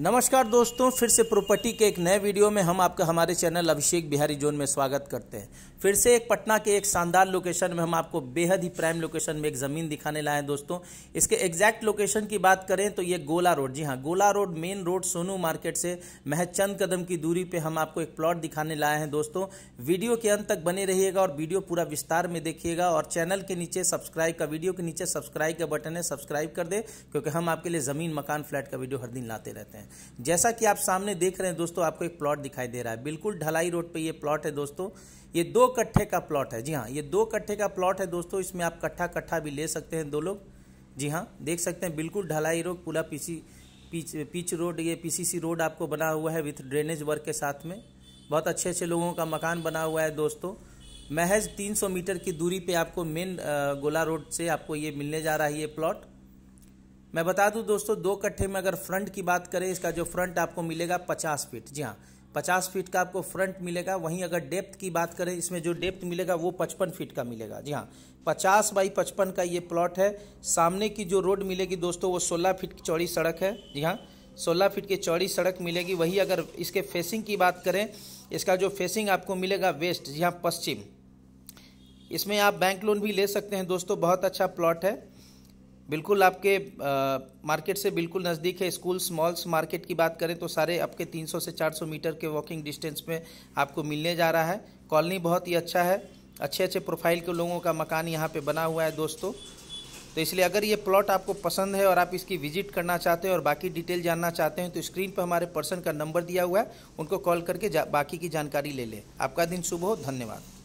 नमस्कार दोस्तों फिर से प्रॉपर्टी के एक नए वीडियो में हम आपका हमारे चैनल अभिषेक बिहारी जोन में स्वागत करते हैं फिर से एक पटना के एक शानदार लोकेशन में हम आपको बेहद ही प्राइम लोकेशन में एक ज़मीन दिखाने लाए हैं दोस्तों इसके एग्जैक्ट लोकेशन की बात करें तो ये गोला रोड जी हाँ Gola road main road Sonu market से महज चंद कदम की दूरी पर हम आपको एक प्लॉट दिखाने लाए हैं दोस्तों वीडियो के अंत तक बने रहिएगा और वीडियो पूरा विस्तार में देखिएगा और चैनल के नीचे सब्सक्राइब का वीडियो के नीचे सब्सक्राइब का बटन है सब्सक्राइब कर दे क्योंकि हम आपके लिए ज़मीन मकान फ्लैट का वीडियो हर दिन लाते रहते हैं जैसा कि आप सामने देख रहे हैं दोस्तों आपको एक प्लॉट दिखाई दे रहा है बिल्कुल ढलाई रोड पे ये प्लॉट है दोस्तों ये दो कट्ठे का प्लॉट है जी हाँ ये दो कट्ठे का प्लॉट है दोस्तों इसमें आप कट्ठा कट्ठा भी ले सकते हैं दो लोग जी हाँ देख सकते हैं बिल्कुल ढलाई रोड पूरा पीसी पीच पीच रोड ये पीसीसी रोड आपको बना हुआ है विथ ड्रेनेज वर्क के साथ में बहुत अच्छे अच्छे लोगों का मकान बना हुआ है दोस्तों महज 300 मीटर की दूरी पे आपको मेन गोला रोड से आपको ये मिलने जा रहा है ये प्लॉट मैं बता दूं दोस्तों दो कट्ठे में अगर फ्रंट की बात करें इसका जो फ्रंट आपको मिलेगा पचास फीट जी हाँ पचास फीट का आपको फ्रंट मिलेगा वहीं अगर डेप्थ की बात करें इसमें जो डेप्थ मिलेगा वो पचपन फीट का मिलेगा जी हाँ पचास बाई पचपन का ये प्लॉट है सामने की जो रोड मिलेगी दोस्तों वो सोलह फीट की चौड़ी सड़क है जी हाँ सोलह फीट की चौड़ी सड़क मिलेगी वहीं अगर इसके फेसिंग की बात करें इसका जो फेसिंग आपको मिलेगा वेस्ट जी हाँ पश्चिम इसमें आप बैंक लोन भी ले सकते हैं दोस्तों बहुत अच्छा प्लॉट है बिल्कुल आपके आ, मार्केट से बिल्कुल नज़दीक है स्कूल मॉल्स मार्केट की बात करें तो सारे आपके 300 से 400 मीटर के वॉकिंग डिस्टेंस में आपको मिलने जा रहा है कॉलोनी बहुत ही अच्छा है अच्छे अच्छे प्रोफाइल के लोगों का मकान यहाँ पे बना हुआ है दोस्तों तो इसलिए अगर ये प्लॉट आपको पसंद है और आप इसकी विजिट करना चाहते हैं और बाकी डिटेल जानना चाहते हैं तो स्क्रीन पर हमारे पर्सन का नंबर दिया हुआ है उनको कॉल करके बाकी की जानकारी ले लें आपका दिन शुभ हो धन्यवाद